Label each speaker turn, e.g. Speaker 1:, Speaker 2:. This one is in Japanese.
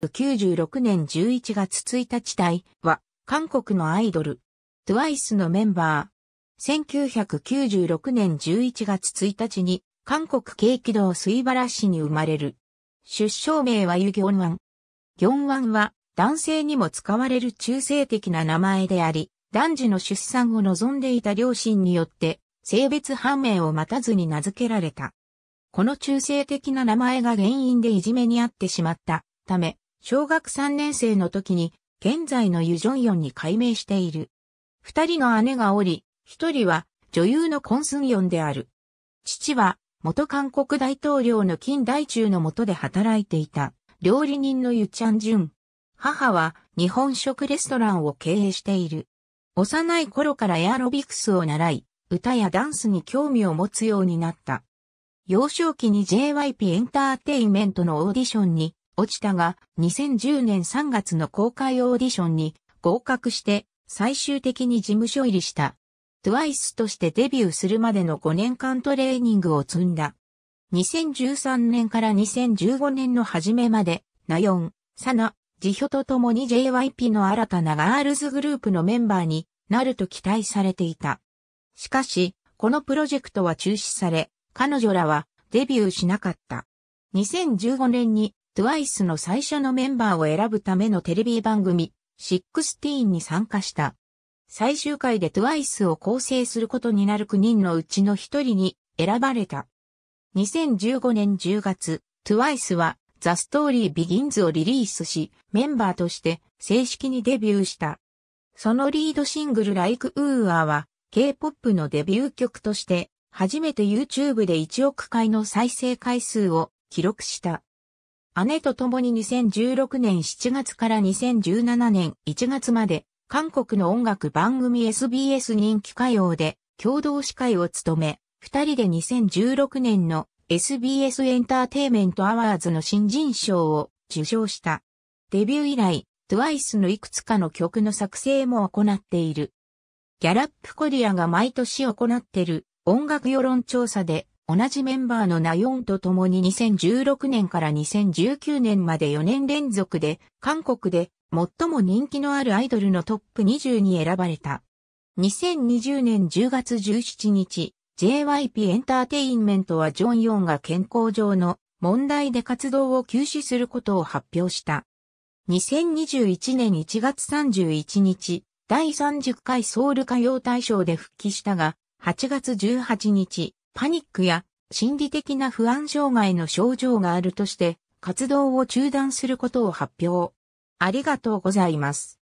Speaker 1: 1996年11月1日台は、韓国のアイドル、TWICE のメンバー。1996年11月1日に、韓国軽機道水原市に生まれる。出生名はユギョンワン。ギョンワンは、男性にも使われる中性的な名前であり、男児の出産を望んでいた両親によって、性別判明を待たずに名付けられた。この中性的な名前が原因でいじめにあってしまったため、小学3年生の時に、現在のユジョンヨンに改名している。二人の姉がおり、一人は女優のコンスンヨンである。父は元韓国大統領の金大中の下で働いていた料理人のユチャンジュン。母は日本食レストランを経営している。幼い頃からエアロビクスを習い、歌やダンスに興味を持つようになった。幼少期に JYP エンターテイメントのオーディションに落ちたが、2010年3月の公開オーディションに合格して最終的に事務所入りした。TWICE としてデビューするまでの5年間トレーニングを積んだ。2013年から2015年の初めまで、ナヨン、サナ、ジヒョと共に JYP の新たなガールズグループのメンバーになると期待されていた。しかし、このプロジェクトは中止され、彼女らはデビューしなかった。2015年にトゥワイスの最初のメンバーを選ぶためのテレビ番組、シックスティーンに参加した。最終回でトゥワイスを構成することになる9人のうちの1人に選ばれた。2015年10月、トゥワイスはザ・ストーリー・ビギンズをリリースし、メンバーとして正式にデビューした。そのリードシングル Like ーアーは K-POP のデビュー曲として初めて YouTube で1億回の再生回数を記録した。姉と共に2016年7月から2017年1月まで、韓国の音楽番組 SBS 人気歌謡で共同司会を務め、二人で2016年の SBS エンターテイメントアワーズの新人賞を受賞した。デビュー以来、TWICE のいくつかの曲の作成も行っている。ギャラップコリアが毎年行っている音楽世論調査で同じメンバーのナヨンと共に2016年から2019年まで4年連続で、韓国で最も人気のあるアイドルのトップ20に選ばれた。2020年10月17日、JYP エンターテインメントはジョンヨンが健康上の問題で活動を休止することを発表した。2021年1月31日、第30回ソウル歌謡大賞で復帰したが、8月18日、パニックや心理的な不安障害の症状があるとして、活動を中断することを発表。ありがとうございます。